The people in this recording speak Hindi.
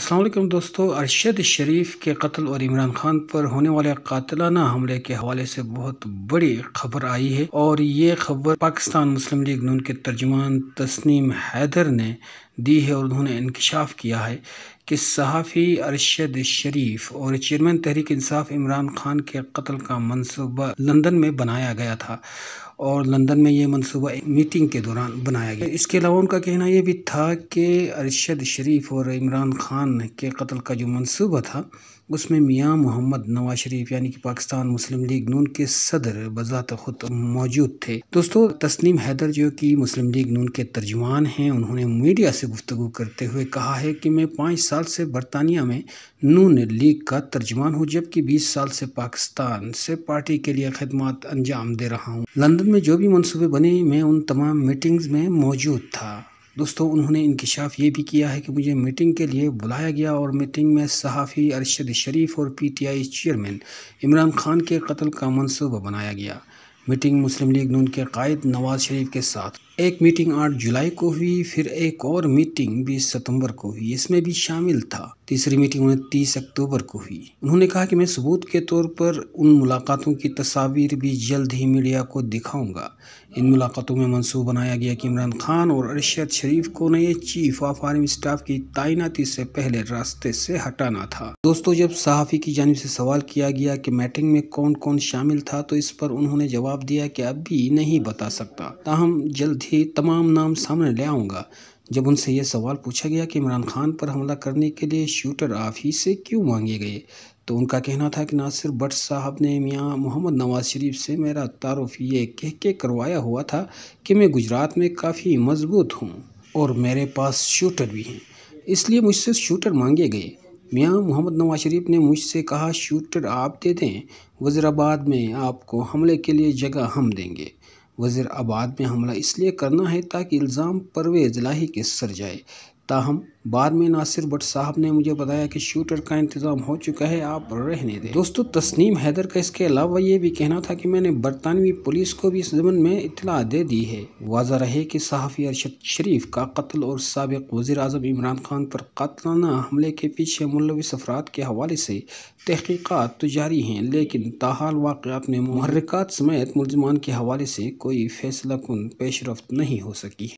असलम दोस्तों अरशद शरीफ के कत्ल और इमरान खान पर होने वाले कातलाना हमले के हवाले से बहुत बड़ी खबर आई है और ये खबर पाकिस्तान मुस्लिम लीग नून के तर्जमान तस्नीम हैदर ने दी है और उन्होंने इंकशाफ किया है कि सहाफ़ी अरशद शरीफ और चेयरमैन तहरीक इंसाफ इमरान खान के कत्ल का मनसूबा लंदन में बनाया गया था और लंदन में ये मनसूबा एक मीटिंग के दौरान बनाया गया इसके अलावा उनका कहना यह भी था कि अरशद शरीफ और इमरान खान के कत्ल का जो मनसूबा था उसमें मियाँ मोहम्मद नवाज शरीफ यानी कि पाकिस्तान मुस्लिम लीग नून के सदर बजात खुद मौजूद थे दोस्तों तस्नीम हैदर जो कि मुस्लिम लीग नून के तर्जुमान हैं उन्होंने मीडिया से गुफ्तु करते हुए कहा है कि मैं पाँच साल साल से बरतानिया में नून लीग का तर्जमान हूँ जबकि बीस साल से पाकिस्तान से पार्टी के लिए खदमात अंजाम दे रहा हूँ लंदन में जो भी मनसूबे बने मैं उन तमाम मीटिंग्स में मौजूद था दोस्तों उन्होंने इंकशाफ ये भी किया है कि मुझे मीटिंग के लिए बुलाया गया और मीटिंग में सहाफ़ी अरशद शरीफ और पीटीआई चेयरमैन इमरान खान के कत्ल का मनसूबा बनाया गया मीटिंग मुस्लिम लीग नून के कायद नवाज शरीफ के साथ एक मीटिंग 8 जुलाई को हुई फिर एक और मीटिंग 20 सितंबर को हुई इसमें भी शामिल था तीसरी मीटिंग उन्हें तीस अक्टूबर को हुई उन्होंने कहा कि मैं सबूत के तौर पर उन मुलाकातों की तस्वीर भी जल्द ही मीडिया को दिखाऊंगा इन मुलाकातों में मंसूब बनाया गया कि इमरान खान और अरशद शरीफ को नए चीफ ऑफ आर्मी स्टाफ की तैनाती से पहले रास्ते से हटाना था दोस्तों जब सहाफ़ी की जानब से सवाल किया गया कि मीटिंग में कौन कौन शामिल था तो इस पर उन्होंने जवाब दिया कि अभी नहीं बता सकता ताहम जल्द थे तमाम नाम सामने ले आऊँगा जब उनसे यह सवाल पूछा गया कि इमरान खान पर हमला करने के लिए शूटर ही से क्यों मांगे गए तो उनका कहना था कि नासिर भट्ट साहब ने मियाँ मोहम्मद नवाज शरीफ से मेरा तारफ़ ये कह के करवाया हुआ था कि मैं गुजरात में काफ़ी मजबूत हूँ और मेरे पास शूटर भी हैं इसलिए मुझसे शूटर मांगे गए मियाँ मोहम्मद नवाज शरीफ ने मुझसे कहा शूटर आप दे दें वज़राबाद में आपको हमले के लिए जगह हम देंगे वज़ीराबाद में हमला इसलिए करना है ताकि इल्ज़ाम परवेज़ लाही के सर जाए ताहम बाद में नासिर भट साहब ने मुझे बताया कि शूटर का इंतज़ाम हो चुका है आप रहने दें दोस्तों तस्नीम हैदर का इसके अलावा ये भी कहना था कि मैंने बरतानवी पुलिस को भी इस जमन में इतला दे दी है वाजा रहे कि सहाफ़ी अरशद शरीफ का कत्ल और सबक वजी अजम इमरान खान पर कतलाना हमले के पीछे मुलविस अफराद के हवाले से तहकीक़ात तो जारी हैं लेकिन ताहाल वाक़ात में महरिकात समेत मुलजमान के हवाले से कोई फैसला कन पेशरफ नहीं हो सकी